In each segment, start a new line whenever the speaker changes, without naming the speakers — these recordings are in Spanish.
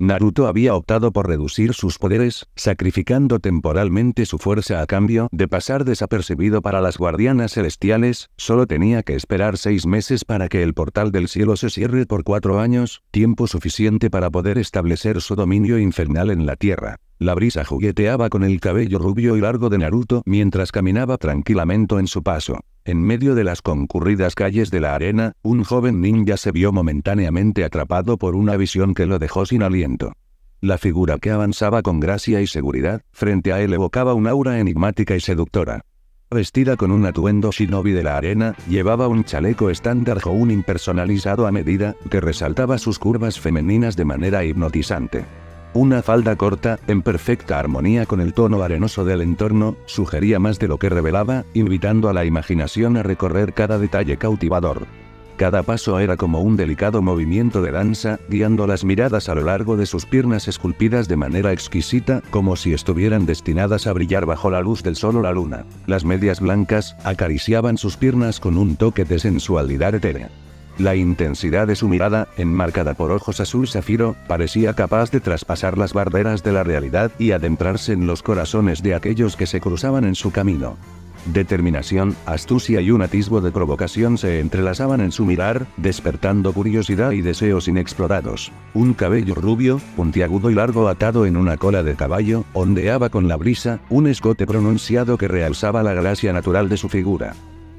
Naruto había optado por reducir sus poderes, sacrificando temporalmente su fuerza a cambio de pasar desapercibido para las guardianas celestiales, solo tenía que esperar seis meses para que el portal del cielo se cierre por cuatro años, tiempo suficiente para poder establecer su dominio infernal en la Tierra. La brisa jugueteaba con el cabello rubio y largo de Naruto mientras caminaba tranquilamente en su paso. En medio de las concurridas calles de la arena, un joven ninja se vio momentáneamente atrapado por una visión que lo dejó sin aliento. La figura que avanzaba con gracia y seguridad, frente a él evocaba un aura enigmática y seductora. Vestida con un atuendo shinobi de la arena, llevaba un chaleco estándar un impersonalizado a medida, que resaltaba sus curvas femeninas de manera hipnotizante. Una falda corta, en perfecta armonía con el tono arenoso del entorno, sugería más de lo que revelaba, invitando a la imaginación a recorrer cada detalle cautivador. Cada paso era como un delicado movimiento de danza, guiando las miradas a lo largo de sus piernas esculpidas de manera exquisita, como si estuvieran destinadas a brillar bajo la luz del sol o la luna. Las medias blancas acariciaban sus piernas con un toque de sensualidad etérea. La intensidad de su mirada, enmarcada por ojos azul zafiro, parecía capaz de traspasar las barreras de la realidad y adentrarse en los corazones de aquellos que se cruzaban en su camino. Determinación, astucia y un atisbo de provocación se entrelazaban en su mirar, despertando curiosidad y deseos inexplorados. Un cabello rubio, puntiagudo y largo atado en una cola de caballo, ondeaba con la brisa, un escote pronunciado que realzaba la gracia natural de su figura.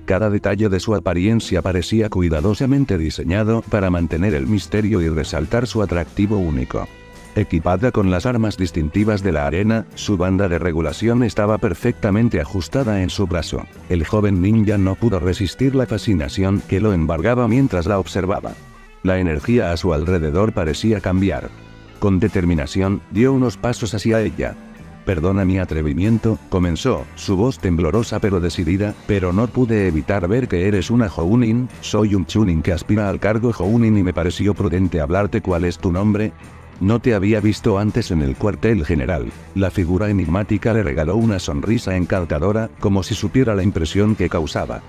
Cada detalle de su apariencia parecía cuidadosamente diseñado para mantener el misterio y resaltar su atractivo único. Equipada con las armas distintivas de la arena, su banda de regulación estaba perfectamente ajustada en su brazo. El joven ninja no pudo resistir la fascinación que lo embargaba mientras la observaba. La energía a su alrededor parecía cambiar. Con determinación, dio unos pasos hacia ella, Perdona mi atrevimiento, comenzó, su voz temblorosa pero decidida, pero no pude evitar ver que eres una Jounin, soy un Chunin que aspira al cargo Jounin y me pareció prudente hablarte cuál es tu nombre. No te había visto antes en el cuartel general. La figura enigmática le regaló una sonrisa encantadora, como si supiera la impresión que causaba.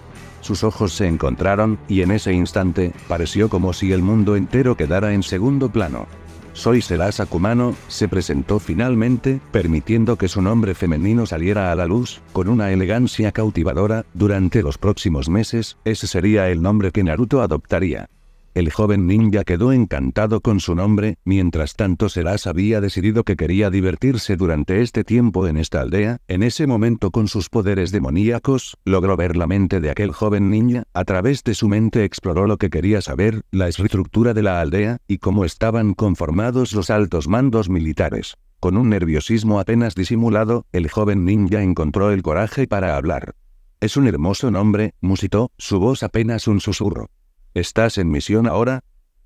Sus ojos se encontraron, y en ese instante, pareció como si el mundo entero quedara en segundo plano. Soy Serasa Kumano, se presentó finalmente, permitiendo que su nombre femenino saliera a la luz, con una elegancia cautivadora, durante los próximos meses, ese sería el nombre que Naruto adoptaría. El joven ninja quedó encantado con su nombre, mientras tanto Seras había decidido que quería divertirse durante este tiempo en esta aldea, en ese momento con sus poderes demoníacos, logró ver la mente de aquel joven ninja, a través de su mente exploró lo que quería saber, la estructura de la aldea, y cómo estaban conformados los altos mandos militares. Con un nerviosismo apenas disimulado, el joven ninja encontró el coraje para hablar. Es un hermoso nombre, musitó, su voz apenas un susurro. ¿Estás en misión ahora?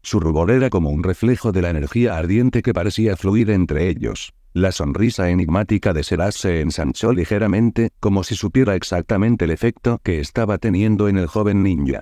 Su rubor era como un reflejo de la energía ardiente que parecía fluir entre ellos. La sonrisa enigmática de Serás se ensanchó ligeramente, como si supiera exactamente el efecto que estaba teniendo en el joven ninja.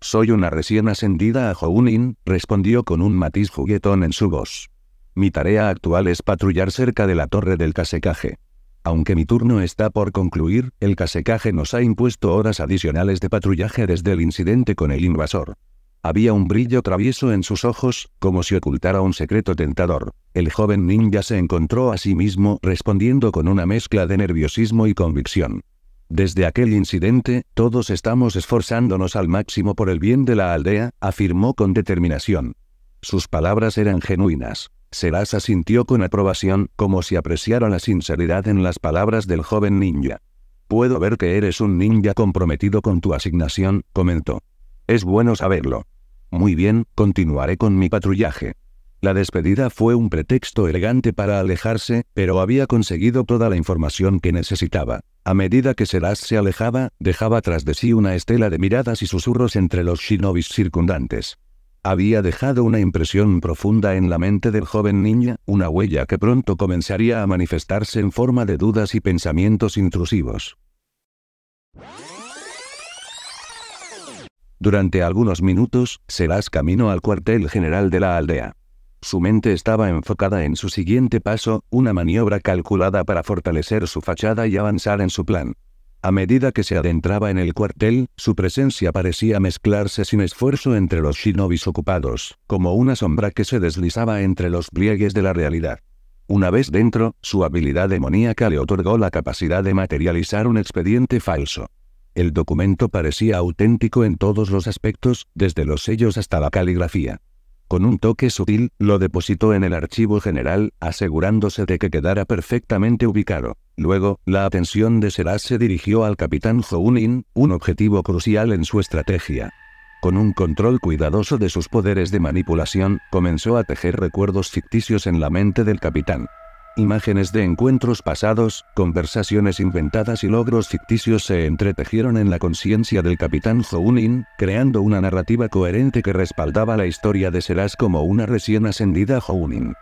Soy una recién ascendida a Hounin, respondió con un matiz juguetón en su voz. Mi tarea actual es patrullar cerca de la torre del casecaje. Aunque mi turno está por concluir, el casecaje nos ha impuesto horas adicionales de patrullaje desde el incidente con el invasor. Había un brillo travieso en sus ojos, como si ocultara un secreto tentador. El joven ninja se encontró a sí mismo respondiendo con una mezcla de nerviosismo y convicción. Desde aquel incidente, todos estamos esforzándonos al máximo por el bien de la aldea, afirmó con determinación. Sus palabras eran genuinas. Seras asintió con aprobación, como si apreciara la sinceridad en las palabras del joven ninja. Puedo ver que eres un ninja comprometido con tu asignación, comentó. Es bueno saberlo. Muy bien, continuaré con mi patrullaje. La despedida fue un pretexto elegante para alejarse, pero había conseguido toda la información que necesitaba. A medida que Seras se alejaba, dejaba tras de sí una estela de miradas y susurros entre los shinobis circundantes. Había dejado una impresión profunda en la mente del joven niña, una huella que pronto comenzaría a manifestarse en forma de dudas y pensamientos intrusivos. Durante algunos minutos, Serás caminó al cuartel general de la aldea. Su mente estaba enfocada en su siguiente paso, una maniobra calculada para fortalecer su fachada y avanzar en su plan. A medida que se adentraba en el cuartel, su presencia parecía mezclarse sin esfuerzo entre los shinobis ocupados, como una sombra que se deslizaba entre los pliegues de la realidad. Una vez dentro, su habilidad demoníaca le otorgó la capacidad de materializar un expediente falso. El documento parecía auténtico en todos los aspectos, desde los sellos hasta la caligrafía. Con un toque sutil, lo depositó en el archivo general, asegurándose de que quedara perfectamente ubicado. Luego, la atención de Serás se dirigió al capitán Hounin, un objetivo crucial en su estrategia. Con un control cuidadoso de sus poderes de manipulación, comenzó a tejer recuerdos ficticios en la mente del capitán. Imágenes de encuentros pasados, conversaciones inventadas y logros ficticios se entretejieron en la conciencia del capitán Hounin, creando una narrativa coherente que respaldaba la historia de Serás como una recién ascendida Hounin.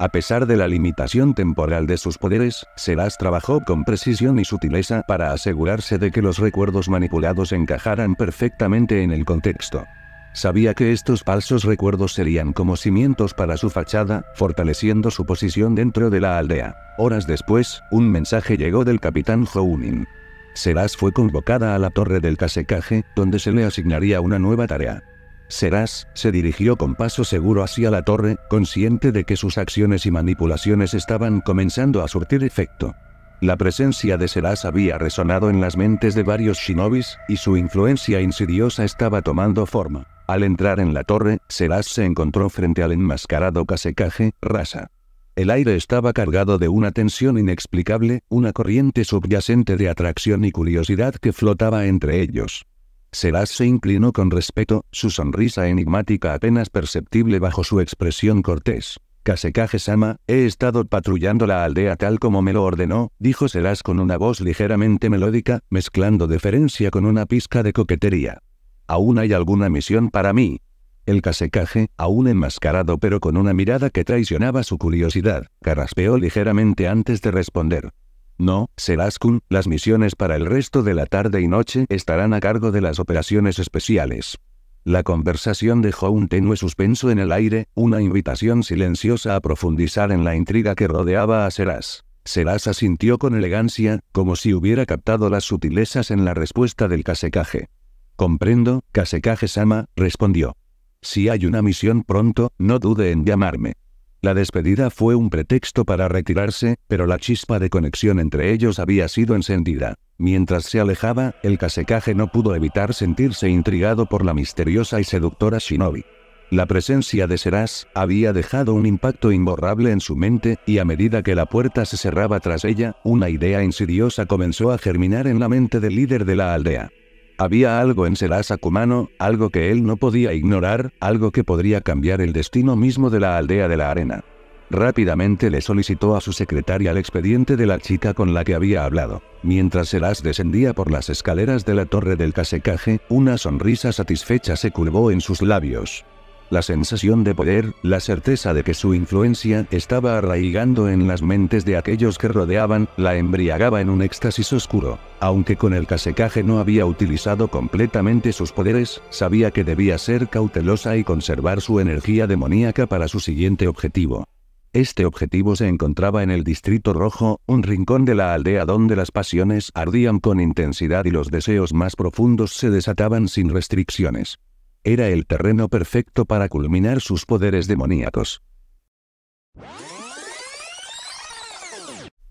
A pesar de la limitación temporal de sus poderes, Seras trabajó con precisión y sutileza para asegurarse de que los recuerdos manipulados encajaran perfectamente en el contexto. Sabía que estos falsos recuerdos serían como cimientos para su fachada, fortaleciendo su posición dentro de la aldea. Horas después, un mensaje llegó del capitán Hounin. Seras fue convocada a la torre del casecaje, donde se le asignaría una nueva tarea. Serás, se dirigió con paso seguro hacia la torre, consciente de que sus acciones y manipulaciones estaban comenzando a surtir efecto. La presencia de Seras había resonado en las mentes de varios shinobis, y su influencia insidiosa estaba tomando forma. Al entrar en la torre, Seras se encontró frente al enmascarado casecaje, Rasa. El aire estaba cargado de una tensión inexplicable, una corriente subyacente de atracción y curiosidad que flotaba entre ellos. Serás se inclinó con respeto, su sonrisa enigmática apenas perceptible bajo su expresión cortés. «Casecaje sama he estado patrullando la aldea tal como me lo ordenó, dijo Serás con una voz ligeramente melódica, mezclando deferencia con una pizca de coquetería. ¿Aún hay alguna misión para mí? El casecaje, aún enmascarado pero con una mirada que traicionaba su curiosidad, carraspeó ligeramente antes de responder. No, Seraskun, las misiones para el resto de la tarde y noche estarán a cargo de las operaciones especiales. La conversación dejó un tenue suspenso en el aire, una invitación silenciosa a profundizar en la intriga que rodeaba a Seras. Seras asintió con elegancia, como si hubiera captado las sutilezas en la respuesta del casecaje. Comprendo, casecaje-sama, respondió. Si hay una misión pronto, no dude en llamarme. La despedida fue un pretexto para retirarse, pero la chispa de conexión entre ellos había sido encendida. Mientras se alejaba, el casecaje no pudo evitar sentirse intrigado por la misteriosa y seductora Shinobi. La presencia de Seras había dejado un impacto imborrable en su mente, y a medida que la puerta se cerraba tras ella, una idea insidiosa comenzó a germinar en la mente del líder de la aldea. Había algo en Serasa Kumano, algo que él no podía ignorar, algo que podría cambiar el destino mismo de la aldea de la arena. Rápidamente le solicitó a su secretaria el expediente de la chica con la que había hablado. Mientras Serás descendía por las escaleras de la torre del casecaje, una sonrisa satisfecha se curvó en sus labios la sensación de poder, la certeza de que su influencia estaba arraigando en las mentes de aquellos que rodeaban, la embriagaba en un éxtasis oscuro. Aunque con el casecaje no había utilizado completamente sus poderes, sabía que debía ser cautelosa y conservar su energía demoníaca para su siguiente objetivo. Este objetivo se encontraba en el Distrito Rojo, un rincón de la aldea donde las pasiones ardían con intensidad y los deseos más profundos se desataban sin restricciones. Era el terreno perfecto para culminar sus poderes demoníacos.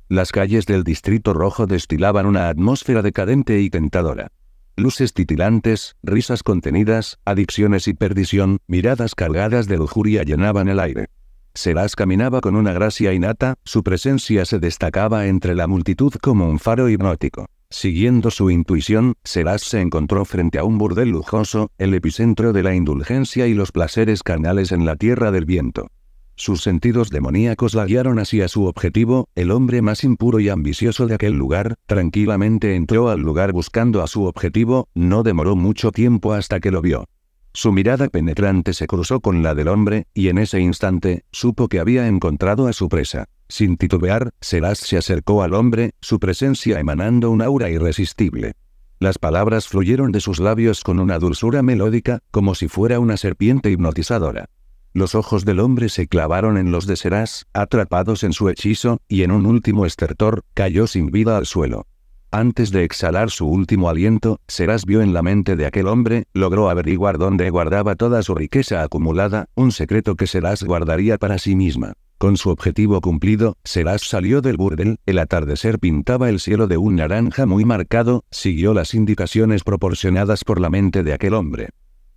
Las calles del Distrito Rojo destilaban una atmósfera decadente y tentadora. Luces titilantes, risas contenidas, adicciones y perdición, miradas cargadas de lujuria llenaban el aire. Selas caminaba con una gracia innata, su presencia se destacaba entre la multitud como un faro hipnótico. Siguiendo su intuición, Selas se encontró frente a un burdel lujoso, el epicentro de la indulgencia y los placeres canales en la tierra del viento. Sus sentidos demoníacos la guiaron hacia su objetivo, el hombre más impuro y ambicioso de aquel lugar, tranquilamente entró al lugar buscando a su objetivo, no demoró mucho tiempo hasta que lo vio. Su mirada penetrante se cruzó con la del hombre, y en ese instante, supo que había encontrado a su presa. Sin titubear, Seras se acercó al hombre, su presencia emanando un aura irresistible. Las palabras fluyeron de sus labios con una dulzura melódica, como si fuera una serpiente hipnotizadora. Los ojos del hombre se clavaron en los de Seras, atrapados en su hechizo, y en un último estertor, cayó sin vida al suelo. Antes de exhalar su último aliento, Serás vio en la mente de aquel hombre, logró averiguar dónde guardaba toda su riqueza acumulada, un secreto que Serás guardaría para sí misma. Con su objetivo cumplido, Serás salió del burdel, el atardecer pintaba el cielo de un naranja muy marcado, siguió las indicaciones proporcionadas por la mente de aquel hombre.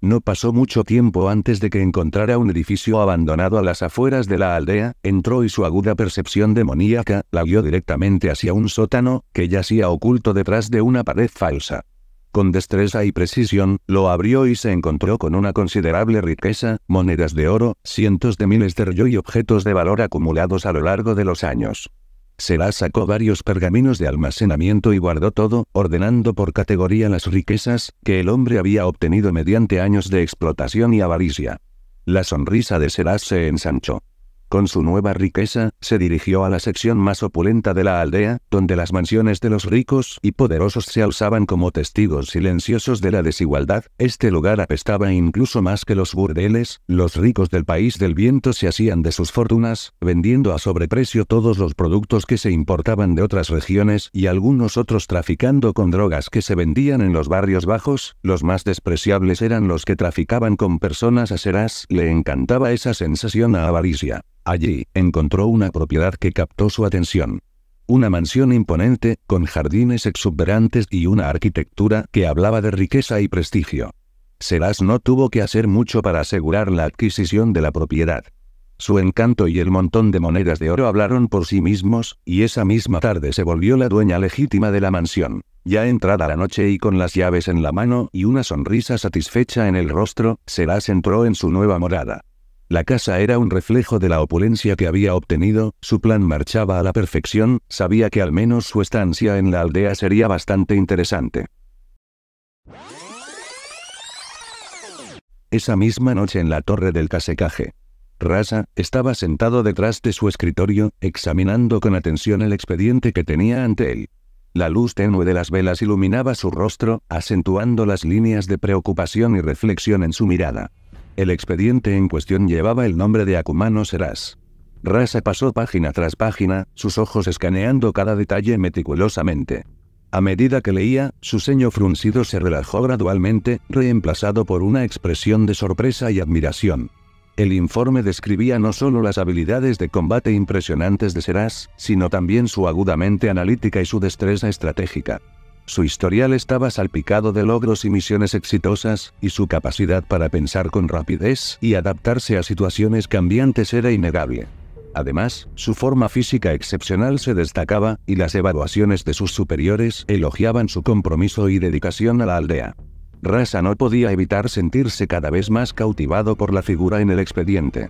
No pasó mucho tiempo antes de que encontrara un edificio abandonado a las afueras de la aldea, entró y su aguda percepción demoníaca la guió directamente hacia un sótano, que yacía oculto detrás de una pared falsa. Con destreza y precisión, lo abrió y se encontró con una considerable riqueza, monedas de oro, cientos de miles de río y objetos de valor acumulados a lo largo de los años. Será sacó varios pergaminos de almacenamiento y guardó todo, ordenando por categoría las riquezas que el hombre había obtenido mediante años de explotación y avaricia. La sonrisa de Serás se ensanchó. Con su nueva riqueza, se dirigió a la sección más opulenta de la aldea, donde las mansiones de los ricos y poderosos se alzaban como testigos silenciosos de la desigualdad, este lugar apestaba incluso más que los burdeles, los ricos del país del viento se hacían de sus fortunas, vendiendo a sobreprecio todos los productos que se importaban de otras regiones y algunos otros traficando con drogas que se vendían en los barrios bajos, los más despreciables eran los que traficaban con personas aceras, le encantaba esa sensación a avaricia. Allí, encontró una propiedad que captó su atención. Una mansión imponente, con jardines exuberantes y una arquitectura que hablaba de riqueza y prestigio. Serás no tuvo que hacer mucho para asegurar la adquisición de la propiedad. Su encanto y el montón de monedas de oro hablaron por sí mismos, y esa misma tarde se volvió la dueña legítima de la mansión. Ya entrada la noche y con las llaves en la mano y una sonrisa satisfecha en el rostro, Serás entró en su nueva morada. La casa era un reflejo de la opulencia que había obtenido, su plan marchaba a la perfección, sabía que al menos su estancia en la aldea sería bastante interesante. Esa misma noche en la torre del casecaje. Rasa, estaba sentado detrás de su escritorio, examinando con atención el expediente que tenía ante él. La luz tenue de las velas iluminaba su rostro, acentuando las líneas de preocupación y reflexión en su mirada. El expediente en cuestión llevaba el nombre de Akumano Seras. Rasa pasó página tras página, sus ojos escaneando cada detalle meticulosamente. A medida que leía, su ceño fruncido se relajó gradualmente, reemplazado por una expresión de sorpresa y admiración. El informe describía no solo las habilidades de combate impresionantes de Seras, sino también su aguda mente analítica y su destreza estratégica. Su historial estaba salpicado de logros y misiones exitosas, y su capacidad para pensar con rapidez y adaptarse a situaciones cambiantes era innegable. Además, su forma física excepcional se destacaba, y las evaluaciones de sus superiores elogiaban su compromiso y dedicación a la aldea. Rasa no podía evitar sentirse cada vez más cautivado por la figura en el expediente.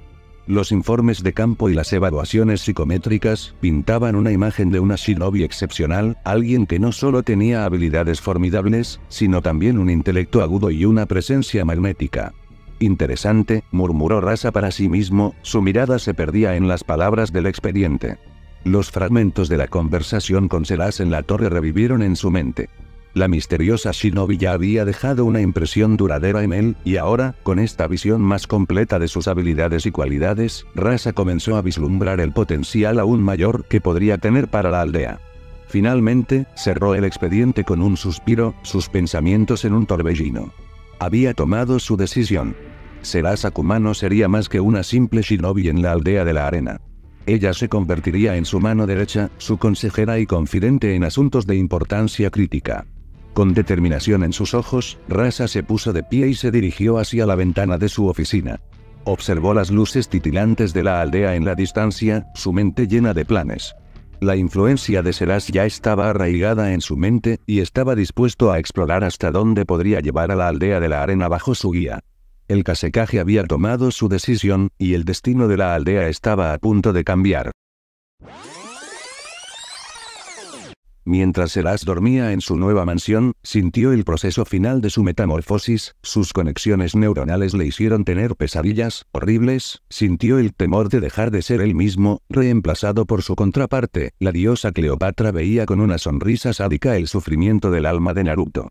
Los informes de campo y las evaluaciones psicométricas pintaban una imagen de una shinobi excepcional, alguien que no solo tenía habilidades formidables, sino también un intelecto agudo y una presencia magnética. Interesante, murmuró Rasa para sí mismo, su mirada se perdía en las palabras del expediente. Los fragmentos de la conversación con Selas en la torre revivieron en su mente. La misteriosa shinobi ya había dejado una impresión duradera en él, y ahora, con esta visión más completa de sus habilidades y cualidades, Rasa comenzó a vislumbrar el potencial aún mayor que podría tener para la aldea. Finalmente, cerró el expediente con un suspiro, sus pensamientos en un torbellino. Había tomado su decisión. Serasa Kumano sería más que una simple shinobi en la aldea de la arena. Ella se convertiría en su mano derecha, su consejera y confidente en asuntos de importancia crítica. Con determinación en sus ojos, Rasa se puso de pie y se dirigió hacia la ventana de su oficina. Observó las luces titilantes de la aldea en la distancia, su mente llena de planes. La influencia de Seras ya estaba arraigada en su mente, y estaba dispuesto a explorar hasta dónde podría llevar a la aldea de la arena bajo su guía. El casecaje había tomado su decisión, y el destino de la aldea estaba a punto de cambiar. Mientras Eras dormía en su nueva mansión, sintió el proceso final de su metamorfosis, sus conexiones neuronales le hicieron tener pesadillas, horribles, sintió el temor de dejar de ser él mismo, reemplazado por su contraparte, la diosa Cleopatra veía con una sonrisa sádica el sufrimiento del alma de Naruto.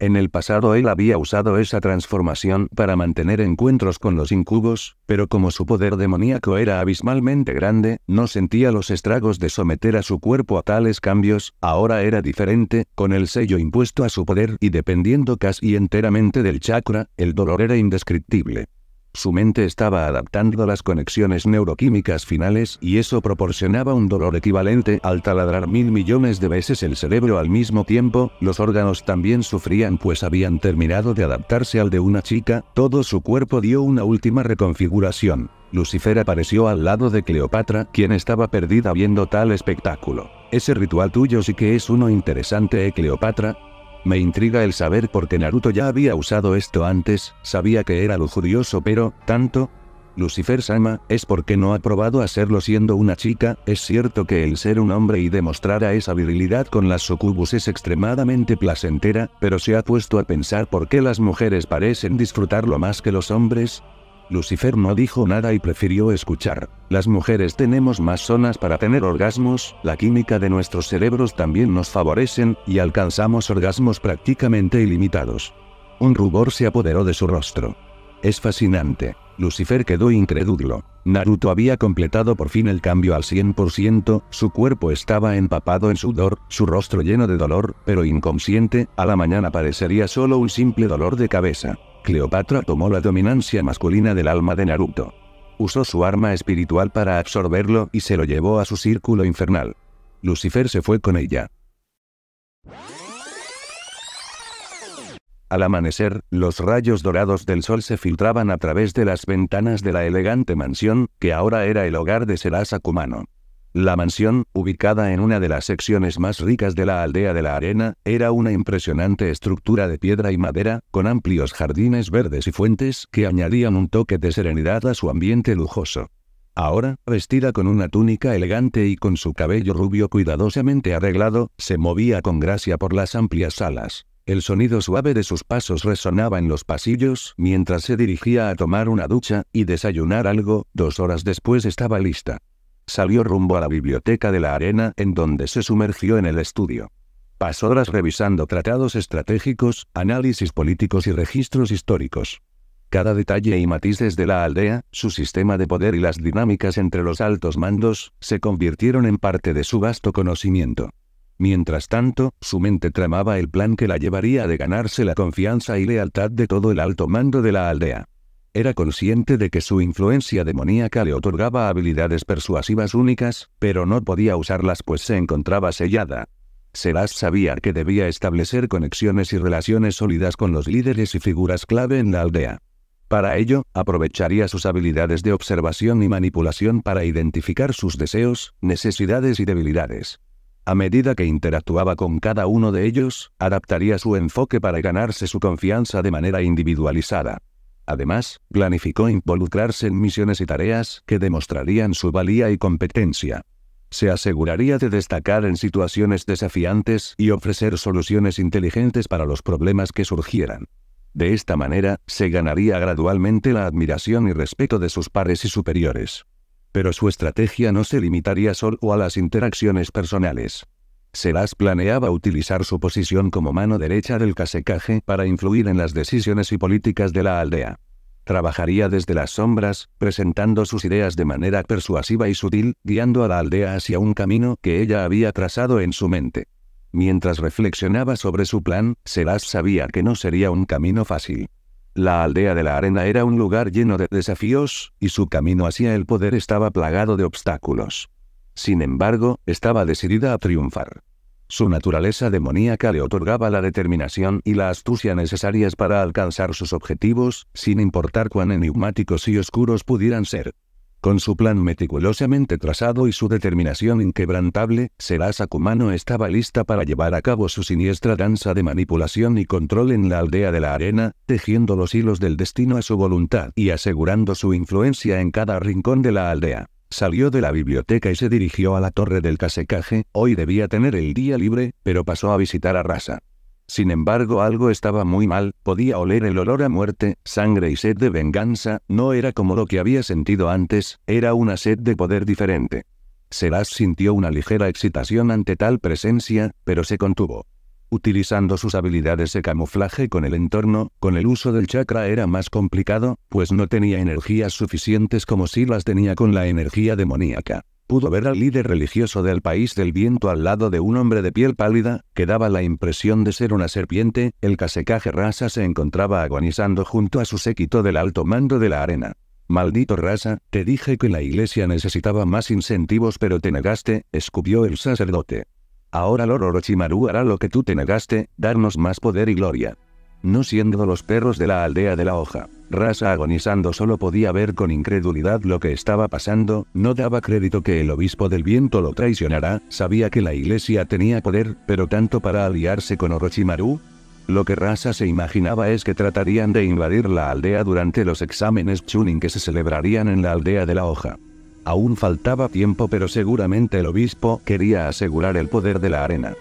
En el pasado él había usado esa transformación para mantener encuentros con los incubos, pero como su poder demoníaco era abismalmente grande, no sentía los estragos de someter a su cuerpo a tales cambios, ahora era diferente, con el sello impuesto a su poder y dependiendo casi enteramente del chakra, el dolor era indescriptible. Su mente estaba adaptando las conexiones neuroquímicas finales y eso proporcionaba un dolor equivalente al taladrar mil millones de veces el cerebro al mismo tiempo, los órganos también sufrían pues habían terminado de adaptarse al de una chica, todo su cuerpo dio una última reconfiguración. Lucifer apareció al lado de Cleopatra, quien estaba perdida viendo tal espectáculo. Ese ritual tuyo sí que es uno interesante, ¿eh, Cleopatra? Me intriga el saber por qué Naruto ya había usado esto antes, sabía que era lujurioso pero, ¿tanto? Lucifer Sama, es porque no ha probado hacerlo siendo una chica, es cierto que el ser un hombre y demostrar a esa virilidad con las sucubus es extremadamente placentera, pero se ha puesto a pensar por qué las mujeres parecen disfrutarlo más que los hombres, Lucifer no dijo nada y prefirió escuchar. Las mujeres tenemos más zonas para tener orgasmos, la química de nuestros cerebros también nos favorecen, y alcanzamos orgasmos prácticamente ilimitados. Un rubor se apoderó de su rostro. Es fascinante. Lucifer quedó incrédulo. Naruto había completado por fin el cambio al 100%, su cuerpo estaba empapado en sudor, su rostro lleno de dolor, pero inconsciente, a la mañana parecería solo un simple dolor de cabeza. Cleopatra tomó la dominancia masculina del alma de Naruto. Usó su arma espiritual para absorberlo y se lo llevó a su círculo infernal. Lucifer se fue con ella. Al amanecer, los rayos dorados del sol se filtraban a través de las ventanas de la elegante mansión, que ahora era el hogar de Serasa Kumano. La mansión, ubicada en una de las secciones más ricas de la aldea de la arena, era una impresionante estructura de piedra y madera, con amplios jardines verdes y fuentes que añadían un toque de serenidad a su ambiente lujoso. Ahora, vestida con una túnica elegante y con su cabello rubio cuidadosamente arreglado, se movía con gracia por las amplias salas. El sonido suave de sus pasos resonaba en los pasillos mientras se dirigía a tomar una ducha y desayunar algo, dos horas después estaba lista. Salió rumbo a la biblioteca de la arena en donde se sumergió en el estudio. Pasó horas revisando tratados estratégicos, análisis políticos y registros históricos. Cada detalle y matices de la aldea, su sistema de poder y las dinámicas entre los altos mandos, se convirtieron en parte de su vasto conocimiento. Mientras tanto, su mente tramaba el plan que la llevaría de ganarse la confianza y lealtad de todo el alto mando de la aldea. Era consciente de que su influencia demoníaca le otorgaba habilidades persuasivas únicas, pero no podía usarlas pues se encontraba sellada. Serás sabía que debía establecer conexiones y relaciones sólidas con los líderes y figuras clave en la aldea. Para ello, aprovecharía sus habilidades de observación y manipulación para identificar sus deseos, necesidades y debilidades. A medida que interactuaba con cada uno de ellos, adaptaría su enfoque para ganarse su confianza de manera individualizada. Además, planificó involucrarse en misiones y tareas que demostrarían su valía y competencia. Se aseguraría de destacar en situaciones desafiantes y ofrecer soluciones inteligentes para los problemas que surgieran. De esta manera, se ganaría gradualmente la admiración y respeto de sus pares y superiores. Pero su estrategia no se limitaría solo a las interacciones personales. Serás planeaba utilizar su posición como mano derecha del casecaje para influir en las decisiones y políticas de la aldea. Trabajaría desde las sombras, presentando sus ideas de manera persuasiva y sutil, guiando a la aldea hacia un camino que ella había trazado en su mente. Mientras reflexionaba sobre su plan, Serás sabía que no sería un camino fácil. La aldea de la arena era un lugar lleno de desafíos, y su camino hacia el poder estaba plagado de obstáculos. Sin embargo, estaba decidida a triunfar. Su naturaleza demoníaca le otorgaba la determinación y la astucia necesarias para alcanzar sus objetivos, sin importar cuán enigmáticos y oscuros pudieran ser. Con su plan meticulosamente trazado y su determinación inquebrantable, Serasa Kumano estaba lista para llevar a cabo su siniestra danza de manipulación y control en la aldea de la arena, tejiendo los hilos del destino a su voluntad y asegurando su influencia en cada rincón de la aldea. Salió de la biblioteca y se dirigió a la torre del casecaje, hoy debía tener el día libre, pero pasó a visitar a Rasa. Sin embargo algo estaba muy mal, podía oler el olor a muerte, sangre y sed de venganza, no era como lo que había sentido antes, era una sed de poder diferente. Serás sintió una ligera excitación ante tal presencia, pero se contuvo utilizando sus habilidades de camuflaje con el entorno, con el uso del chakra era más complicado, pues no tenía energías suficientes como si las tenía con la energía demoníaca. Pudo ver al líder religioso del país del viento al lado de un hombre de piel pálida, que daba la impresión de ser una serpiente, el casecaje rasa se encontraba agonizando junto a su séquito del alto mando de la arena. Maldito rasa, te dije que la iglesia necesitaba más incentivos pero te negaste, escupió el sacerdote. Ahora Lord Orochimaru hará lo que tú te negaste, darnos más poder y gloria. No siendo los perros de la aldea de la hoja. Rasa agonizando solo podía ver con incredulidad lo que estaba pasando, no daba crédito que el obispo del viento lo traicionara, sabía que la iglesia tenía poder, pero tanto para aliarse con Orochimaru. Lo que Rasa se imaginaba es que tratarían de invadir la aldea durante los exámenes Chunin que se celebrarían en la aldea de la hoja. Aún faltaba tiempo pero seguramente el obispo quería asegurar el poder de la arena.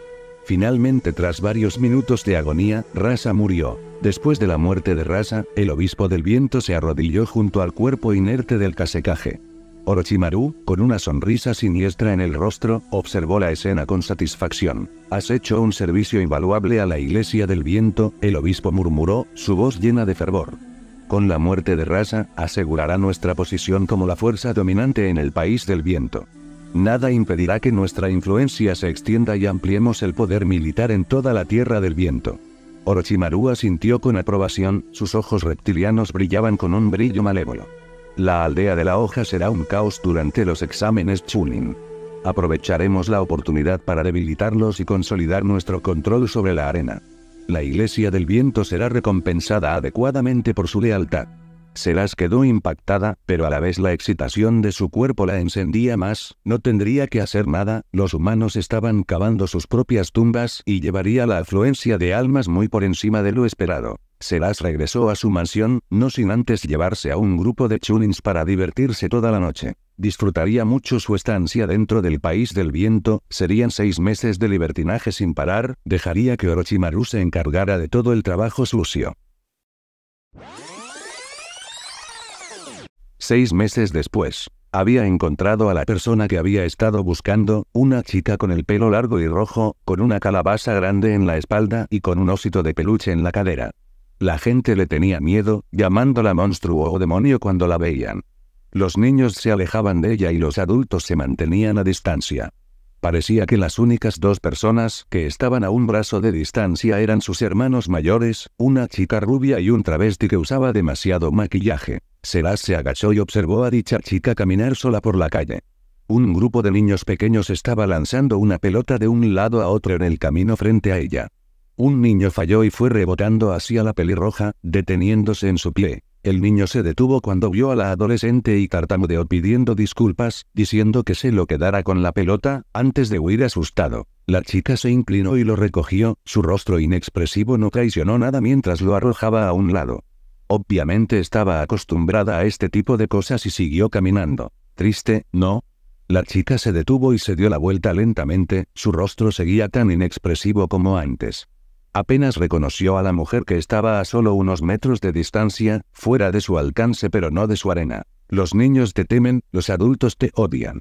Finalmente tras varios minutos de agonía, Rasa murió. Después de la muerte de Rasa, el obispo del viento se arrodilló junto al cuerpo inerte del casecaje. Orochimaru, con una sonrisa siniestra en el rostro, observó la escena con satisfacción. Has hecho un servicio invaluable a la iglesia del viento, el obispo murmuró, su voz llena de fervor con la muerte de Rasa, asegurará nuestra posición como la fuerza dominante en el país del viento. Nada impedirá que nuestra influencia se extienda y ampliemos el poder militar en toda la Tierra del Viento. Orochimaru sintió con aprobación, sus ojos reptilianos brillaban con un brillo malévolo. La aldea de la hoja será un caos durante los exámenes Chunin. Aprovecharemos la oportunidad para debilitarlos y consolidar nuestro control sobre la arena. La Iglesia del Viento será recompensada adecuadamente por su lealtad. Serás quedó impactada, pero a la vez la excitación de su cuerpo la encendía más, no tendría que hacer nada, los humanos estaban cavando sus propias tumbas y llevaría la afluencia de almas muy por encima de lo esperado. Selas regresó a su mansión, no sin antes llevarse a un grupo de chunins para divertirse toda la noche. Disfrutaría mucho su estancia dentro del país del viento, serían seis meses de libertinaje sin parar, dejaría que Orochimaru se encargara de todo el trabajo sucio. Seis meses después, había encontrado a la persona que había estado buscando, una chica con el pelo largo y rojo, con una calabaza grande en la espalda y con un osito de peluche en la cadera. La gente le tenía miedo, llamándola monstruo o demonio cuando la veían. Los niños se alejaban de ella y los adultos se mantenían a distancia. Parecía que las únicas dos personas que estaban a un brazo de distancia eran sus hermanos mayores, una chica rubia y un travesti que usaba demasiado maquillaje. Serás se agachó y observó a dicha chica caminar sola por la calle. Un grupo de niños pequeños estaba lanzando una pelota de un lado a otro en el camino frente a ella. Un niño falló y fue rebotando hacia la pelirroja, deteniéndose en su pie. El niño se detuvo cuando vio a la adolescente y tartamudeó pidiendo disculpas, diciendo que se lo quedara con la pelota, antes de huir asustado. La chica se inclinó y lo recogió, su rostro inexpresivo no traicionó nada mientras lo arrojaba a un lado. Obviamente estaba acostumbrada a este tipo de cosas y siguió caminando. Triste, ¿no? La chica se detuvo y se dio la vuelta lentamente, su rostro seguía tan inexpresivo como antes. Apenas reconoció a la mujer que estaba a solo unos metros de distancia, fuera de su alcance pero no de su arena. Los niños te temen, los adultos te odian.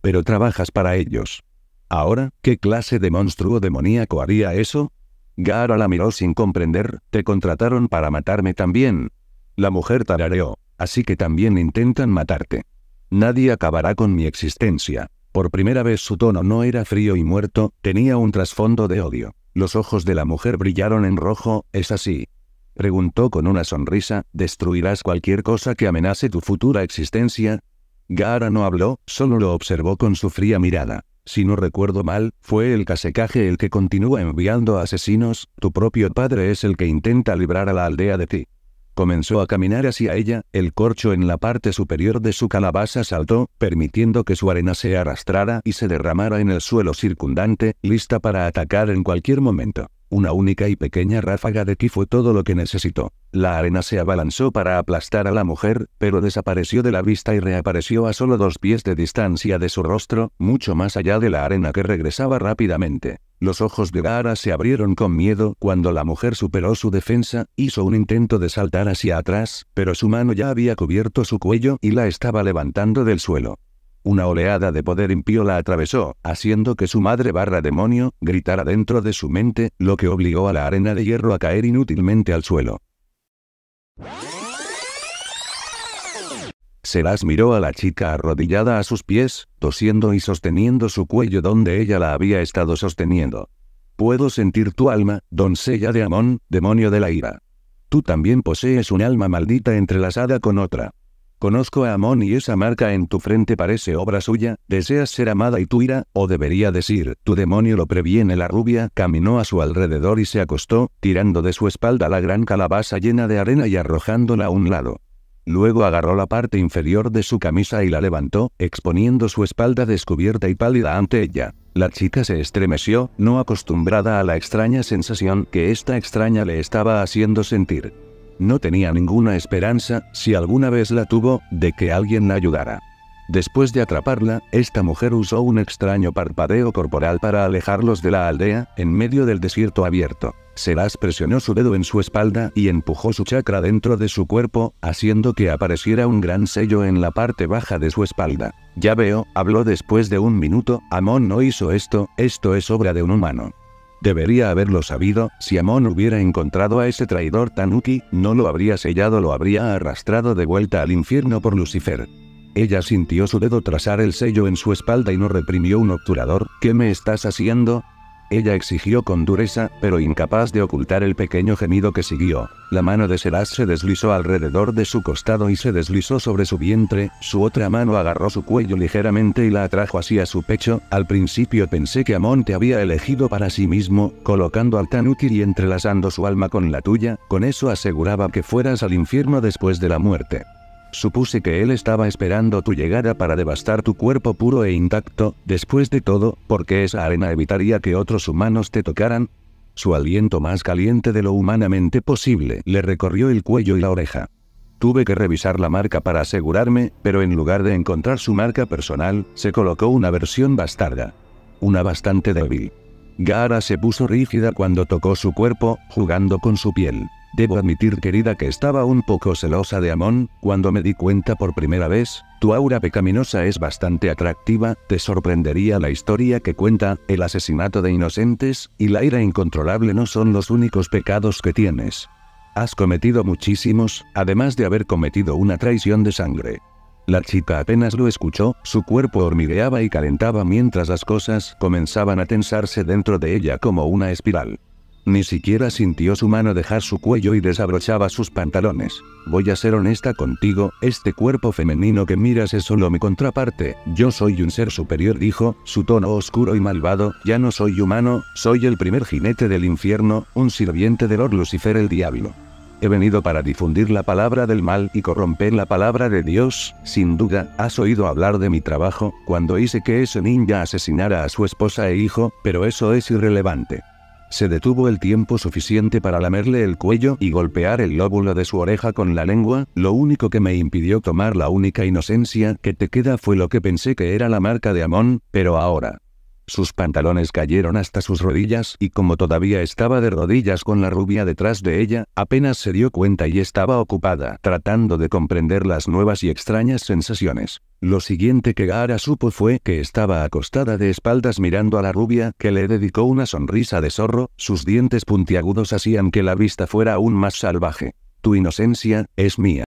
Pero trabajas para ellos. Ahora, ¿qué clase de monstruo demoníaco haría eso? Gaara la miró sin comprender, te contrataron para matarme también. La mujer tarareó, así que también intentan matarte. Nadie acabará con mi existencia. Por primera vez su tono no era frío y muerto, tenía un trasfondo de odio. Los ojos de la mujer brillaron en rojo, ¿es así? Preguntó con una sonrisa, ¿destruirás cualquier cosa que amenace tu futura existencia? Gara no habló, solo lo observó con su fría mirada. Si no recuerdo mal, fue el casecaje el que continúa enviando asesinos, tu propio padre es el que intenta librar a la aldea de ti. Comenzó a caminar hacia ella, el corcho en la parte superior de su calabaza saltó, permitiendo que su arena se arrastrara y se derramara en el suelo circundante, lista para atacar en cualquier momento. Una única y pequeña ráfaga de ti fue todo lo que necesitó. La arena se abalanzó para aplastar a la mujer, pero desapareció de la vista y reapareció a solo dos pies de distancia de su rostro, mucho más allá de la arena que regresaba rápidamente. Los ojos de Gaara se abrieron con miedo cuando la mujer superó su defensa, hizo un intento de saltar hacia atrás, pero su mano ya había cubierto su cuello y la estaba levantando del suelo. Una oleada de poder impío la atravesó, haciendo que su madre barra demonio gritara dentro de su mente, lo que obligó a la arena de hierro a caer inútilmente al suelo. las miró a la chica arrodillada a sus pies, tosiendo y sosteniendo su cuello donde ella la había estado sosteniendo. Puedo sentir tu alma, doncella de Amón, demonio de la ira. Tú también posees un alma maldita entrelazada con otra. Conozco a Amón y esa marca en tu frente parece obra suya, deseas ser amada y tu ira, o debería decir, tu demonio lo previene la rubia, caminó a su alrededor y se acostó, tirando de su espalda la gran calabaza llena de arena y arrojándola a un lado. Luego agarró la parte inferior de su camisa y la levantó, exponiendo su espalda descubierta y pálida ante ella. La chica se estremeció, no acostumbrada a la extraña sensación que esta extraña le estaba haciendo sentir. No tenía ninguna esperanza, si alguna vez la tuvo, de que alguien la ayudara. Después de atraparla, esta mujer usó un extraño parpadeo corporal para alejarlos de la aldea, en medio del desierto abierto. Selas presionó su dedo en su espalda y empujó su chakra dentro de su cuerpo, haciendo que apareciera un gran sello en la parte baja de su espalda. Ya veo, habló después de un minuto, Amon no hizo esto, esto es obra de un humano. Debería haberlo sabido, si Amon hubiera encontrado a ese traidor Tanuki, no lo habría sellado, lo habría arrastrado de vuelta al infierno por Lucifer. Ella sintió su dedo trazar el sello en su espalda y no reprimió un obturador, ¿qué me estás haciendo? Ella exigió con dureza, pero incapaz de ocultar el pequeño gemido que siguió. La mano de Seras se deslizó alrededor de su costado y se deslizó sobre su vientre, su otra mano agarró su cuello ligeramente y la atrajo hacia su pecho. Al principio pensé que Amon te había elegido para sí mismo, colocando al útil y entrelazando su alma con la tuya, con eso aseguraba que fueras al infierno después de la muerte. Supuse que él estaba esperando tu llegada para devastar tu cuerpo puro e intacto, después de todo, porque esa arena evitaría que otros humanos te tocaran. Su aliento más caliente de lo humanamente posible le recorrió el cuello y la oreja. Tuve que revisar la marca para asegurarme, pero en lugar de encontrar su marca personal, se colocó una versión bastarda. Una bastante débil. Gara se puso rígida cuando tocó su cuerpo, jugando con su piel. Debo admitir querida que estaba un poco celosa de Amon, cuando me di cuenta por primera vez, tu aura pecaminosa es bastante atractiva, te sorprendería la historia que cuenta, el asesinato de inocentes, y la ira incontrolable no son los únicos pecados que tienes. Has cometido muchísimos, además de haber cometido una traición de sangre. La chica apenas lo escuchó, su cuerpo hormigueaba y calentaba mientras las cosas comenzaban a tensarse dentro de ella como una espiral. Ni siquiera sintió su mano dejar su cuello y desabrochaba sus pantalones. Voy a ser honesta contigo, este cuerpo femenino que miras es solo mi contraparte, yo soy un ser superior dijo, su tono oscuro y malvado, ya no soy humano, soy el primer jinete del infierno, un sirviente de Lord Lucifer el diablo. He venido para difundir la palabra del mal y corromper la palabra de Dios, sin duda, has oído hablar de mi trabajo, cuando hice que ese ninja asesinara a su esposa e hijo, pero eso es irrelevante. Se detuvo el tiempo suficiente para lamerle el cuello y golpear el lóbulo de su oreja con la lengua, lo único que me impidió tomar la única inocencia que te queda fue lo que pensé que era la marca de Amón, pero ahora, sus pantalones cayeron hasta sus rodillas y como todavía estaba de rodillas con la rubia detrás de ella, apenas se dio cuenta y estaba ocupada tratando de comprender las nuevas y extrañas sensaciones. Lo siguiente que Gaara supo fue que estaba acostada de espaldas mirando a la rubia que le dedicó una sonrisa de zorro, sus dientes puntiagudos hacían que la vista fuera aún más salvaje. Tu inocencia, es mía.